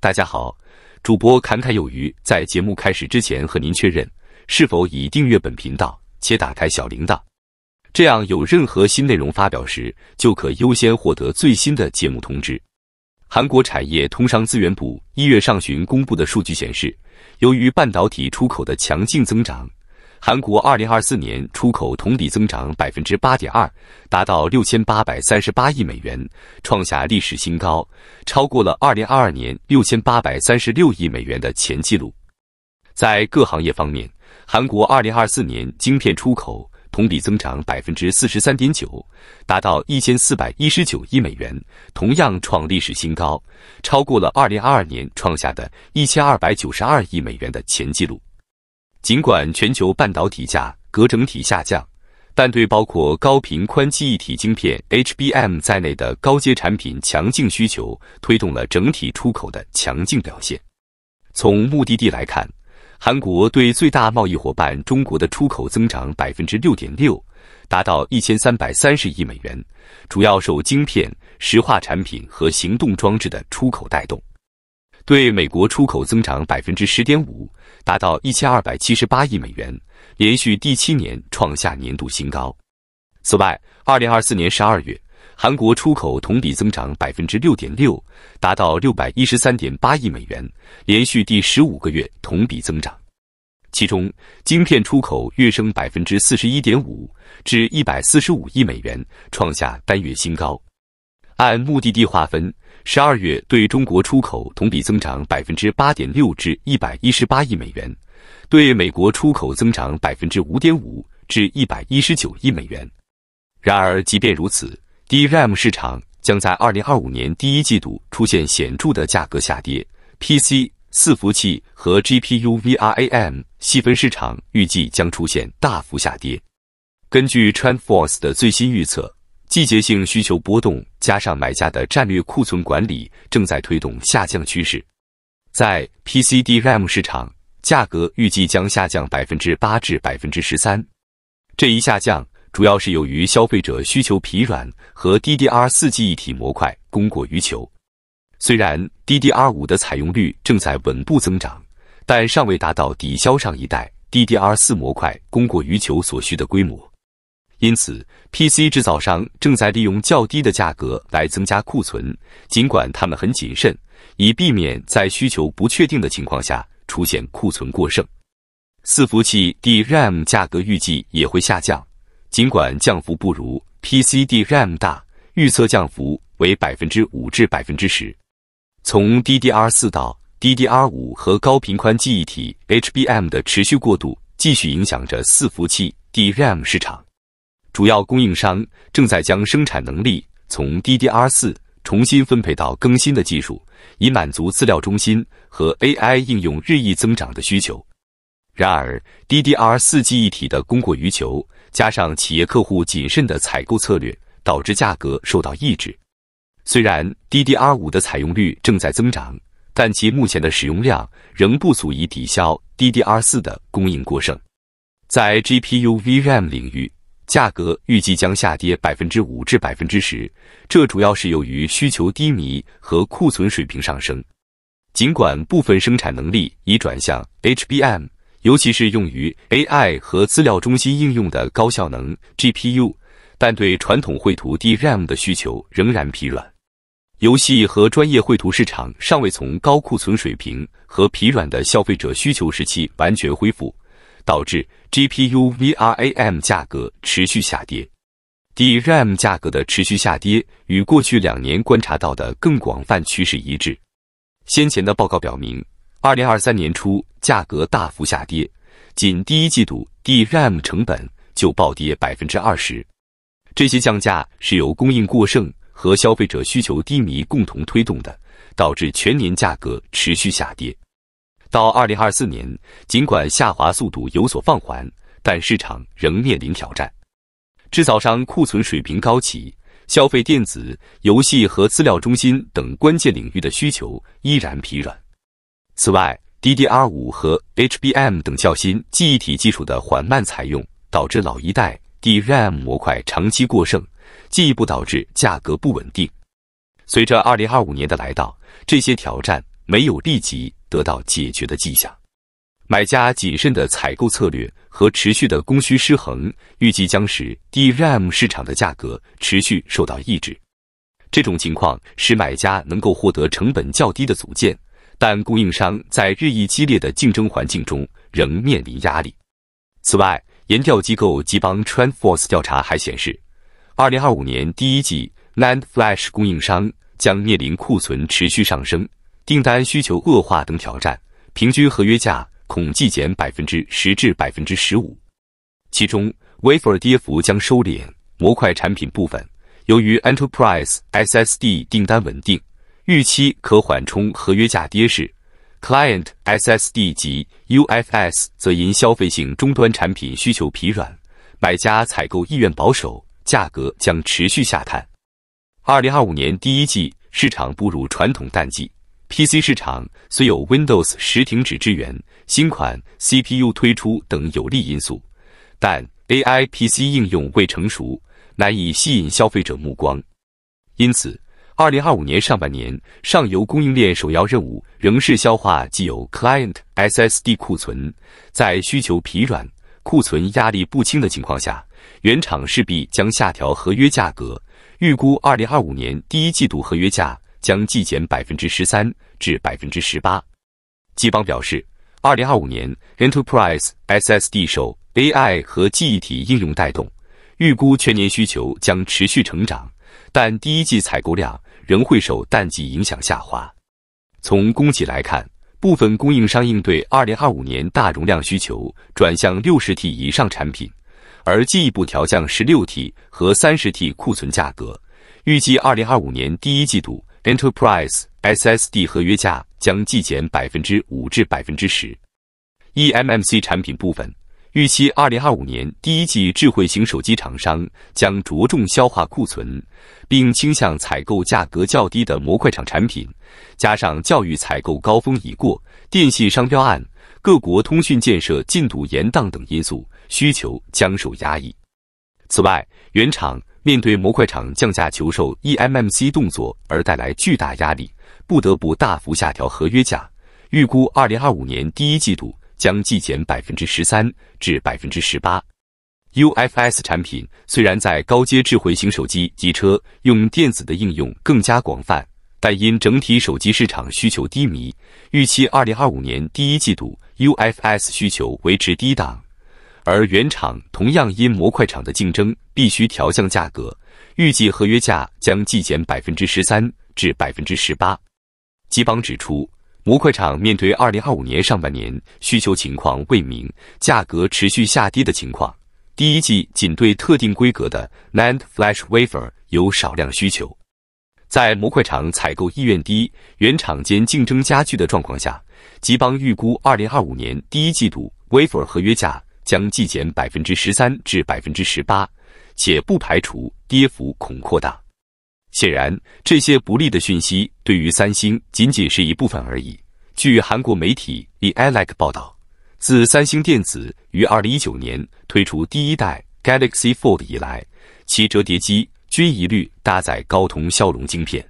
大家好，主播侃侃有余。在节目开始之前，和您确认是否已订阅本频道且打开小铃铛，这样有任何新内容发表时，就可优先获得最新的节目通知。韩国产业通商资源部一月上旬公布的数据显示，由于半导体出口的强劲增长。韩国二零二四年出口同比增长百分之八点二，达到六千八百三十八亿美元，创下历史新高，超过了二零二二年六千八百三十六亿美元的前纪录。在各行业方面，韩国二零二四年晶片出口同比增长百分之四十三点九，达到一千四百一十九亿美元，同样创历史新高，超过了二零二二年创下的一千二百九十二亿美元的前纪录。尽管全球半导体价格整体下降，但对包括高频宽记忆体晶片 （HBM） 在内的高阶产品强劲需求，推动了整体出口的强劲表现。从目的地来看，韩国对最大贸易伙伴中国的出口增长百分之六点六，达到一千三百三十亿美元，主要受晶片、石化产品和行动装置的出口带动。对美国出口增长百分之十点五，达到一千二百七十八亿美元，连续第七年创下年度新高。此外，二零二四年十二月，韩国出口同比增长百分之六点六，达到六百一十三点八亿美元，连续第十五个月同比增长。其中，晶片出口跃升百分之四十一点五，至一百四十五亿美元，创下单月新高。按目的地划分。十二月对中国出口同比增长百分之八点六，至一百一十八亿美元；对美国出口增长百分之五点五，至一百一十九亿美元。然而，即便如此，DRAM 市场将在二零二五年第一季度出现显著的价格下跌，PC 四服务器和 GPU VRAM 细分市场预计将出现大幅下跌。根据 TrendForce 的最新预测。季节性需求波动加上买家的战略库存管理正在推动下降趋势，在 PC DRAM 市场，价格预计将下降百分之八至百分之十三。这一下降主要是由于消费者需求疲软和 DDR 四记忆体模块供过于求。虽然 DDR 五的采用率正在稳步增长，但尚未达到抵消上一代 DDR 四模块供过于求所需的规模。因此，PC 制造商正在利用较低的价格来增加库存，尽管他们很谨慎，以避免在需求不确定的情况下出现库存过剩。伺服器 DRAM 价格预计也会下降，尽管降幅不如 PC DRAM 大，预测降幅为百分之五至百分之十。从 DDR 四到 DDR 五和高频宽记忆体 HBM 的持续过渡，继续影响着伺服器 DRAM 市场。主要供应商正在将生产能力从 DDR 四重新分配到更新的技术，以满足资料中心和 AI 应用日益增长的需求。然而，DDR 四记忆体的供过于求，加上企业客户谨慎的采购策略，导致价格受到抑制。虽然 DDR 五的采用率正在增长，但其目前的使用量仍不足以抵消 DDR 四的供应过剩。在 GPU VRAM 领域。价格预计将下跌百分之五至百分之十，这主要是由于需求低迷和库存水平上升。尽管部分生产能力已转向 HBM，尤其是用于 AI 和资料中心应用的高效能 GPU，但对传统绘图 DRAM 的需求仍然疲软。游戏和专业绘图市场尚未从高库存水平和疲软的消费者需求时期完全恢复。导致 GPU VRAM 价格持续下跌，DRAM 价格的持续下跌与过去两年观察到的更广泛趋势一致。先前的报告表明，2023年初价格大幅下跌，仅第一季度 DRAM 成本就暴跌百分之二十。这些降价是由供应过剩和消费者需求低迷共同推动的，导致全年价格持续下跌。到二零二四年，尽管下滑速度有所放缓，但市场仍面临挑战。制造商库存水平高企，消费电子、游戏和资料中心等关键领域的需求依然疲软。此外，DDR 五和 HBM 等较新记忆体技术的缓慢采用，导致老一代 DRAM 模块长期过剩，进一步导致价格不稳定。随着二零二五年的来到，这些挑战没有立即。得到解决的迹象，买家谨慎的采购策略和持续的供需失衡，预计将使 DRAM 市场的价格持续受到抑制。这种情况使买家能够获得成本较低的组件，但供应商在日益激烈的竞争环境中仍面临压力。此外，研调机构吉邦 （Tranforce） 调查还显示，2025年第一季 NAND Flash 供应商将面临库存持续上升。订单需求恶化等挑战，平均合约价恐季减百分之十至百分之十五。其中，wafer 跌幅将收敛，模块产品部分，由于 enterprise SSD 订单稳定，预期可缓冲合约价跌势。Client SSD 及 UFS 则因消费性终端产品需求疲软，买家采购意愿保守，价格将持续下探。二零二五年第一季市场步入传统淡季。PC 市场虽有 Windows 十停止支援、新款 CPU 推出等有利因素，但 AI PC 应用未成熟，难以吸引消费者目光。因此，二零二五年上半年，上游供应链首要任务仍是消化既有 Client SSD 库存。在需求疲软、库存压力不轻的情况下，原厂势必将下调合约价格。预估二零二五年第一季度合约价。将季减百分之十三至百分之十八。基邦表示，二零二五年 Enterprise SSD 受 AI 和记忆体应用带动，预估全年需求将持续成长，但第一季采购量仍会受淡季影响下滑。从供给来看，部分供应商应对二零二五年大容量需求，转向六十 T 以上产品，而进一步调降十六 T 和三十 T 库存价格。预计二零二五年第一季度。Enterprise SSD 合约价将季减百分之五至百分之十。eMMC 产品部分，预期二零二五年第一季，智慧型手机厂商将着重消化库存，并倾向采购价格较低的模块厂产品。加上教育采购高峰已过，电信商标案、各国通讯建设进度延宕等因素，需求将受压抑。此外，原厂面对模块厂降价求售 e m m c 动作而带来巨大压力，不得不大幅下调合约价，预估二零二五年第一季度将季减百分之十三至百分之十八。u f s 产品虽然在高阶智慧型手机及车用电子的应用更加广泛，但因整体手机市场需求低迷，预期二零二五年第一季度 u f s 需求维持低档。而原厂同样因模块厂的竞争，必须调降价格，预计合约价将计减百分之十三至百分之十八。吉邦指出，模块厂面对二零二五年上半年需求情况未明、价格持续下跌的情况，第一季仅对特定规格的 NAND Flash Wafer 有少量需求。在模块厂采购意愿低、原厂间竞争加剧的状况下，吉邦预估二零二五年第一季度 Wafer 合约价。将季减百分之十三至百分之十八，且不排除跌幅恐扩大。显然，这些不利的讯息对于三星仅仅是一部分而已。据韩国媒体《e Elec》报道，自三星电子于二零一九年推出第一代 Galaxy Fold 以来，其折叠机均一律搭载高通骁龙晶片。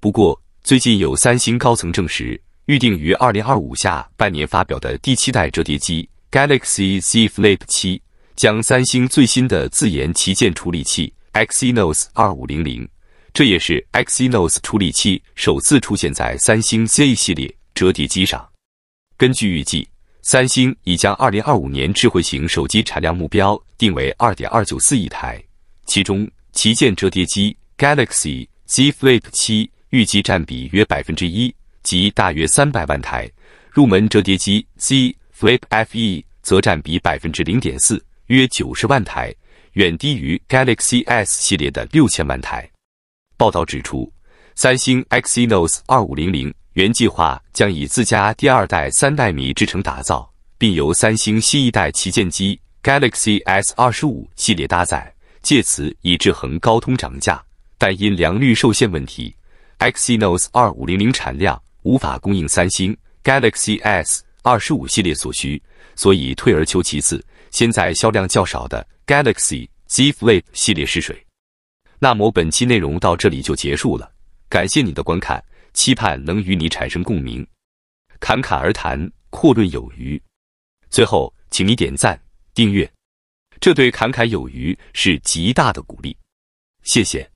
不过，最近有三星高层证实，预定于二零二五下半年发表的第七代折叠机。Galaxy Z Flip 七将三星最新的自研旗舰处理器 Exynos 二五零零，这也是 Exynos 处理器首次出现在三星 Z 系列折叠机上。根据预计，三星已将二零二五年智慧型手机产量目标定为二点二九四亿台，其中旗舰折叠机 Galaxy Z Flip 七预计占比约百分之一，即大约三百万台；入门折叠机 Z。s w i p FE 则占比百分之零点四，约九十万台，远低于 Galaxy S 系列的六千万台。报道指出，三星 Exynos 二五零零原计划将以自家第二代三纳米制程打造，并由三星新一代旗舰机 Galaxy S 二十五系列搭载，借此以制衡高通涨价。但因良率受限问题，Exynos 二五零零产量无法供应三星 Galaxy S。二十五系列所需，所以退而求其次，先在销量较少的 Galaxy Z Flip 系列试水。那么本期内容到这里就结束了，感谢你的观看，期盼能与你产生共鸣。侃侃而谈，阔论有余。最后，请你点赞、订阅，这对侃侃有余是极大的鼓励。谢谢。